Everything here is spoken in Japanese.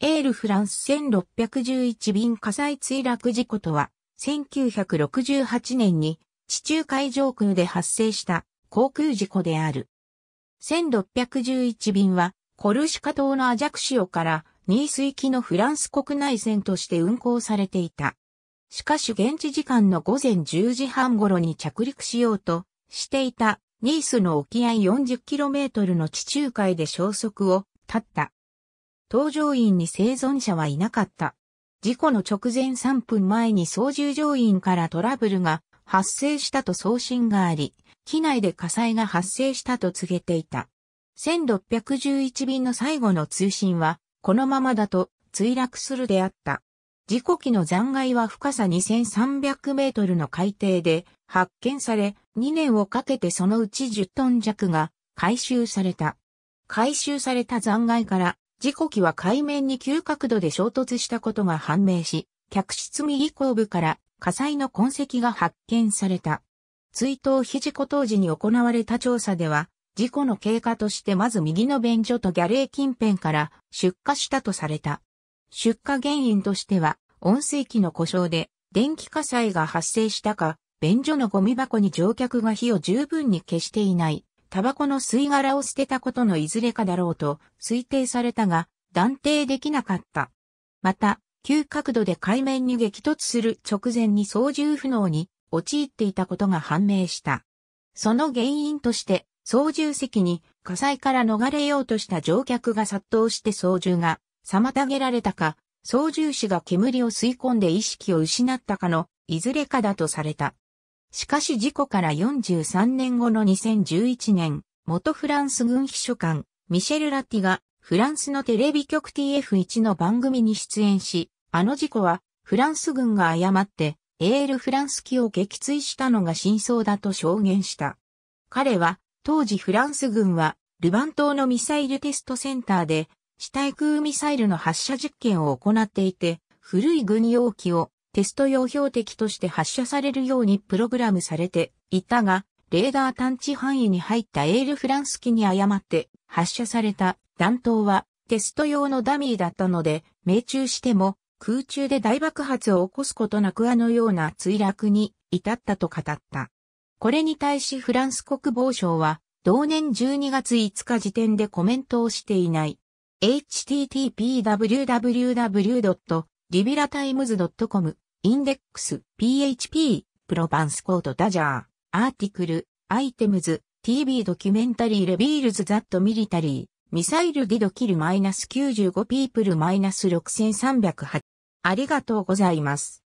エールフランス1611便火災墜落事故とは、1968年に地中海上空で発生した航空事故である。1611便は、コルシカ島のアジャクシオからニース行きのフランス国内線として運航されていた。しかし現地時間の午前10時半頃に着陸しようとしていたニースの沖合 40km の地中海で消息を絶った。搭乗員に生存者はいなかった。事故の直前3分前に操縦乗員からトラブルが発生したと送信があり、機内で火災が発生したと告げていた。1611便の最後の通信は、このままだと墜落するであった。事故機の残骸は深さ2300メートルの海底で発見され、2年をかけてそのうち10トン弱が回収された。回収された残骸から事故機は海面に急角度で衝突したことが判明し、客室右後部から火災の痕跡が発見された。追悼非事故当時に行われた調査では、事故の経過としてまず右の便所とギャレー近辺から出火したとされた。出火原因としては、温水器の故障で電気火災が発生したか、便所のゴミ箱に乗客が火を十分に消していない、タバコの吸い殻を捨てたことのいずれかだろうと推定されたが、断定できなかった。また、急角度で海面に激突する直前に操縦不能に陥っていたことが判明した。その原因として、操縦席に火災から逃れようとした乗客が殺到して操縦が妨げられたか、操縦士が煙を吸い込んで意識を失ったかのいずれかだとされた。しかし事故から43年後の2011年、元フランス軍秘書官、ミシェル・ラティが、フランスのテレビ局 TF1 の番組に出演し、あの事故は、フランス軍が誤って、エール・フランス機を撃墜したのが真相だと証言した。彼は、当時フランス軍は、ルバン島のミサイルテストセンターで、地対空ミサイルの発射実験を行っていて、古い軍用機をテスト用標的として発射されるようにプログラムされていたが、レーダー探知範囲に入ったエールフランス機に誤って発射された弾頭はテスト用のダミーだったので、命中しても空中で大爆発を起こすことなくあのような墜落に至ったと語った。これに対しフランス国防省は、同年12月5日時点でコメントをしていない。http://www.liviratimes.com インデックス、PHP、プロバンスコードダジャー、アーティクル、アイテムズ、TV ドキュメンタリーレビールズザットミリタリー、ミサイルディドキルマイナス95ピープルマイナス6308。ありがとうございます。